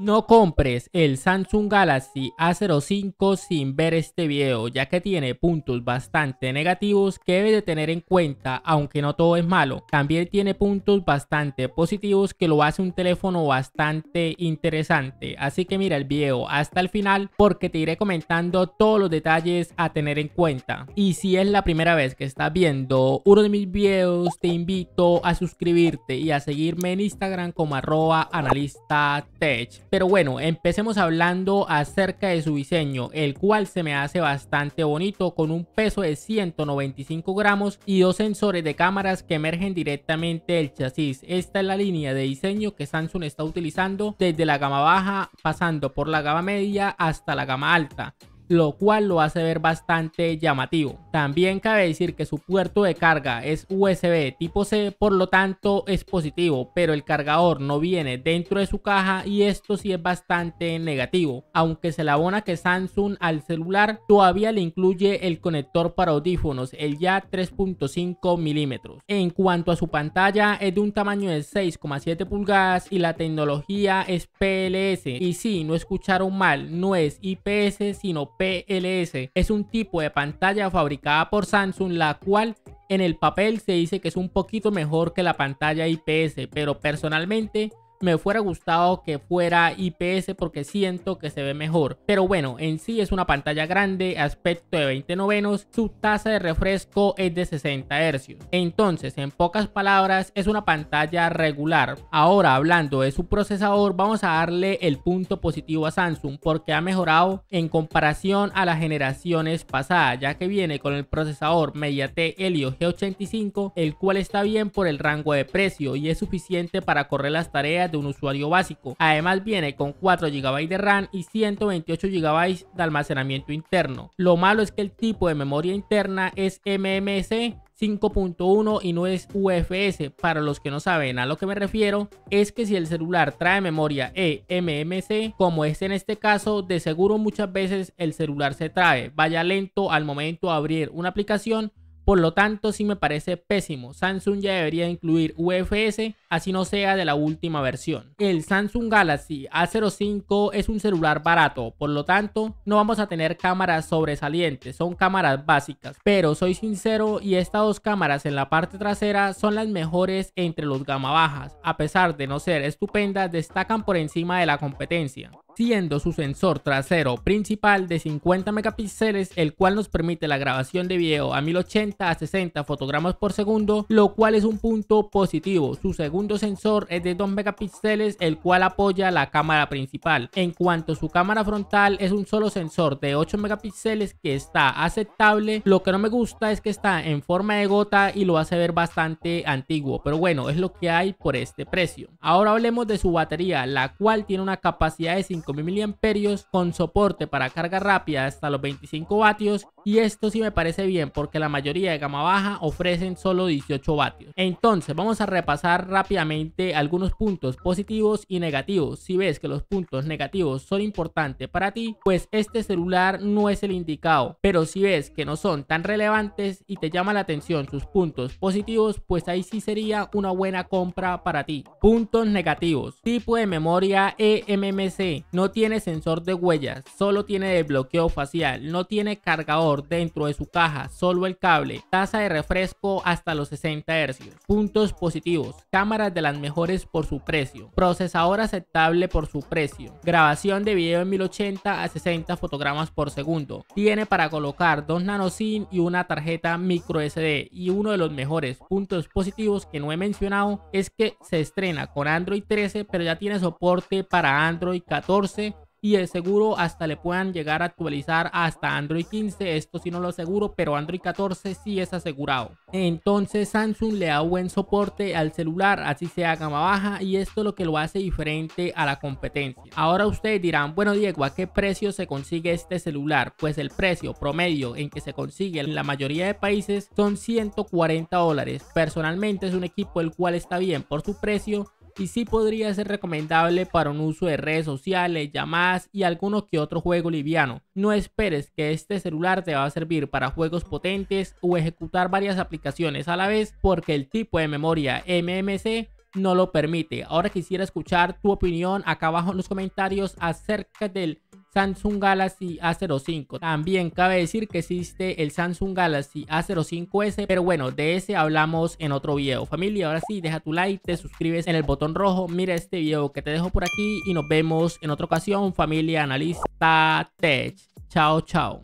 No compres el Samsung Galaxy A05 sin ver este video ya que tiene puntos bastante negativos que debes de tener en cuenta aunque no todo es malo. También tiene puntos bastante positivos que lo hace un teléfono bastante interesante. Así que mira el video hasta el final porque te iré comentando todos los detalles a tener en cuenta. Y si es la primera vez que estás viendo uno de mis videos te invito a suscribirte y a seguirme en Instagram como arroba analista tech. Pero bueno, empecemos hablando acerca de su diseño, el cual se me hace bastante bonito con un peso de 195 gramos y dos sensores de cámaras que emergen directamente del chasis. Esta es la línea de diseño que Samsung está utilizando desde la gama baja pasando por la gama media hasta la gama alta lo cual lo hace ver bastante llamativo. También cabe decir que su puerto de carga es USB tipo C, por lo tanto es positivo, pero el cargador no viene dentro de su caja y esto sí es bastante negativo. Aunque se la abona que Samsung al celular todavía le incluye el conector para audífonos, el ya 3.5 milímetros. En cuanto a su pantalla, es de un tamaño de 6,7 pulgadas y la tecnología es PLS. Y sí, no escucharon mal, no es IPS sino PLS es un tipo de pantalla fabricada por Samsung la cual en el papel se dice que es un poquito mejor que la pantalla IPS, pero personalmente me fuera gustado que fuera IPS porque siento que se ve mejor. Pero bueno, en sí es una pantalla grande, aspecto de 20 novenos, su tasa de refresco es de 60 Hz. Entonces, en pocas palabras, es una pantalla regular. Ahora, hablando de su procesador, vamos a darle el punto positivo a Samsung porque ha mejorado en comparación a las generaciones pasadas, ya que viene con el procesador Mediatek Helio G85, el cual está bien por el rango de precio y es suficiente para correr las tareas de un usuario básico. Además viene con 4 GB de RAM y 128 GB de almacenamiento interno. Lo malo es que el tipo de memoria interna es MMC 5.1 y no es UFS. Para los que no saben a lo que me refiero, es que si el celular trae memoria eMMC, como es en este caso, de seguro muchas veces el celular se trae, vaya lento al momento de abrir una aplicación por lo tanto, si me parece pésimo. Samsung ya debería incluir UFS, así no sea de la última versión. El Samsung Galaxy A05 es un celular barato, por lo tanto, no vamos a tener cámaras sobresalientes, son cámaras básicas. Pero soy sincero y estas dos cámaras en la parte trasera son las mejores entre los gama bajas. A pesar de no ser estupendas, destacan por encima de la competencia siendo su sensor trasero principal de 50 megapíxeles, el cual nos permite la grabación de video a 1080 a 60 fotogramas por segundo, lo cual es un punto positivo. Su segundo sensor es de 2 megapíxeles, el cual apoya la cámara principal. En cuanto a su cámara frontal, es un solo sensor de 8 megapíxeles que está aceptable. Lo que no me gusta es que está en forma de gota y lo hace ver bastante antiguo, pero bueno, es lo que hay por este precio. Ahora hablemos de su batería, la cual tiene una capacidad de 50 5000 mAh con soporte para carga rápida hasta los 25 vatios y esto sí me parece bien porque la mayoría de gama baja ofrecen solo 18 vatios. Entonces vamos a repasar rápidamente algunos puntos positivos y negativos. Si ves que los puntos negativos son importantes para ti, pues este celular no es el indicado. Pero si ves que no son tan relevantes y te llama la atención sus puntos positivos, pues ahí sí sería una buena compra para ti. Puntos negativos. Tipo de memoria eMMC. No tiene sensor de huellas, solo tiene desbloqueo facial, no tiene cargador dentro de su caja, solo el cable, tasa de refresco hasta los 60 Hz. Puntos positivos, cámaras de las mejores por su precio, procesador aceptable por su precio, grabación de video en 1080 a 60 fotogramas por segundo, tiene para colocar dos nano SIM y una tarjeta micro SD y uno de los mejores puntos positivos que no he mencionado es que se estrena con Android 13 pero ya tiene soporte para Android 14 y de seguro hasta le puedan llegar a actualizar hasta Android 15, esto sí no lo aseguro, pero Android 14 sí es asegurado. Entonces Samsung le da buen soporte al celular, así sea gama baja y esto es lo que lo hace diferente a la competencia. Ahora ustedes dirán, bueno Diego, ¿a qué precio se consigue este celular? Pues el precio promedio en que se consigue en la mayoría de países son 140 dólares. Personalmente es un equipo el cual está bien por su precio y sí podría ser recomendable para un uso de redes sociales, llamadas y alguno que otro juego liviano. No esperes que este celular te va a servir para juegos potentes o ejecutar varias aplicaciones a la vez porque el tipo de memoria MMC no lo permite. Ahora quisiera escuchar tu opinión acá abajo en los comentarios acerca del Samsung Galaxy A05. También cabe decir que existe el Samsung Galaxy A05S, pero bueno, de ese hablamos en otro video. Familia, ahora sí, deja tu like, te suscribes en el botón rojo, mira este video que te dejo por aquí y nos vemos en otra ocasión, familia analista tech. Chao, chao.